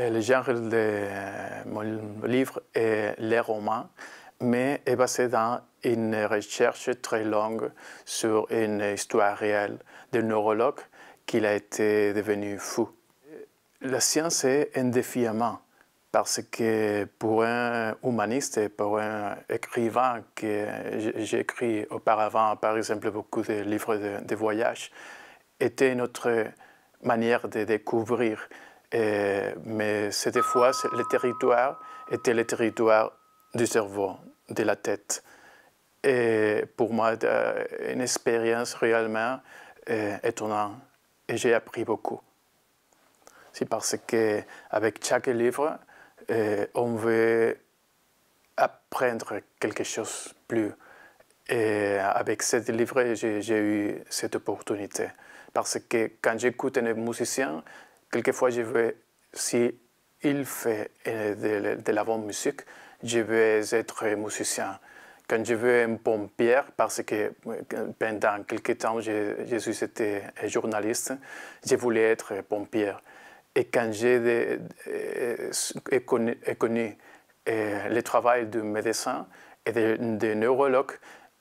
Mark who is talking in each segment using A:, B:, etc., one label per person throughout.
A: Euh, le genre de euh, mon livre est les romans, mais est basé dans une recherche très longue sur une histoire réelle d'un neurologue qui a été devenu fou. La science est un main parce que pour un humaniste et pour un écrivain que j'ai écrit auparavant, par exemple, beaucoup de livres de, voyages, voyage, était notre manière de découvrir mais cette fois, le territoire était le territoire du cerveau, de la tête. Et pour moi, une expérience réellement euh, étonnante. Et j'ai appris beaucoup. C'est parce qu'avec chaque livre, euh, on veut apprendre quelque chose plus. Et avec ce livre, j'ai eu cette opportunité. Parce que quand j'écoute un musicien, Quelquefois, je vais, si il fait euh, de, de la bonne musique, je veux être musicien. Quand je veux un pompier, parce que euh, pendant quelques temps, j'étais journaliste, je voulais être pompier. Et quand j'ai euh, connu, connu, le travail de médecin et des de neurologue,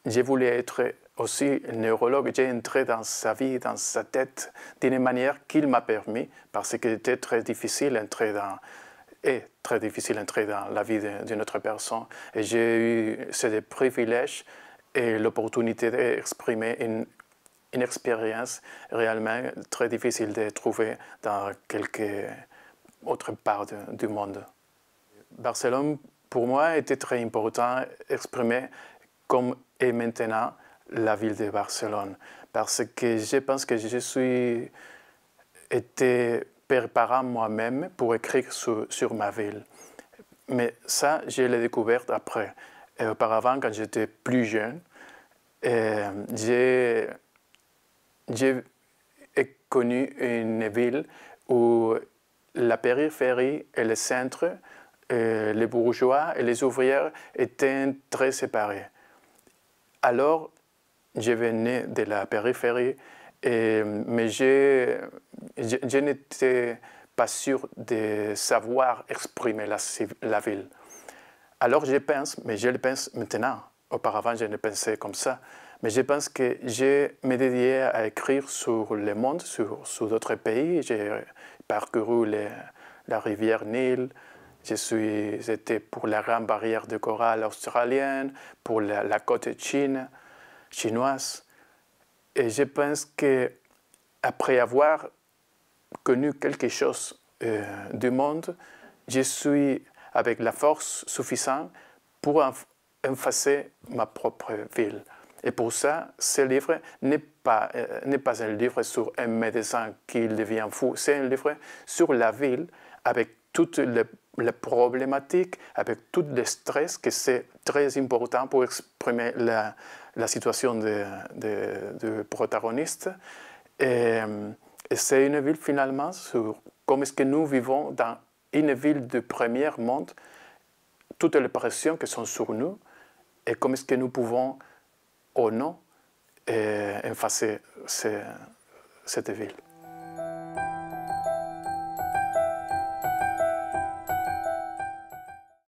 A: j'ai voulu être aussi neurologue. J'ai entré dans sa vie, dans sa tête, d'une manière qu'il m'a permis, parce qu'il était très difficile d'entrer dans est très difficile d'entrer dans la vie d'une autre personne. Et j'ai eu ce privilège et l'opportunité d'exprimer une, une expérience réellement très difficile de trouver dans quelque autre part du monde. Barcelone, pour moi, était très important exprimer comme est maintenant la ville de Barcelone. Parce que je pense que je suis été préparant moi-même pour écrire sur, ma ville. Mais ça, je l'ai découvert après. auparavant, quand j'étais plus jeune, euh, j'ai connu une ville où la périphérie et le centre, euh, les bourgeois et les ouvrières étaient très séparés. Alors, je venais de la périphérie, et, mais je, n'étais pas sûr de savoir exprimer la, ville. Alors je pense, mais je le pense maintenant. Auparavant, je ne pensais comme ça. Mais je pense que j'ai me dédiais à écrire sur le monde, sur, d'autres pays. J'ai parcouru la rivière Nil, J'étais pour la grande barrière de corail australienne, pour la, côte chine, chinoise. Et je pense que après avoir connu quelque chose euh, du monde, je suis avec la force suffisante pour effacer ma propre ville. Et pour ça, ce livre n'est pas, euh, n'est pas un livre sur un médecin qui devient fou, c'est un livre sur la ville avec toutes les les problématiques, avec tout le stress, que c'est très important pour exprimer la, la situation du de, de, protagoniste. Et, c'est une ville finalement sur comment est-ce que nous vivons dans une ville du premier monde, toutes les pressions qui sont sur nous, et comment est-ce que nous pouvons ou non eh, effacer cette ville.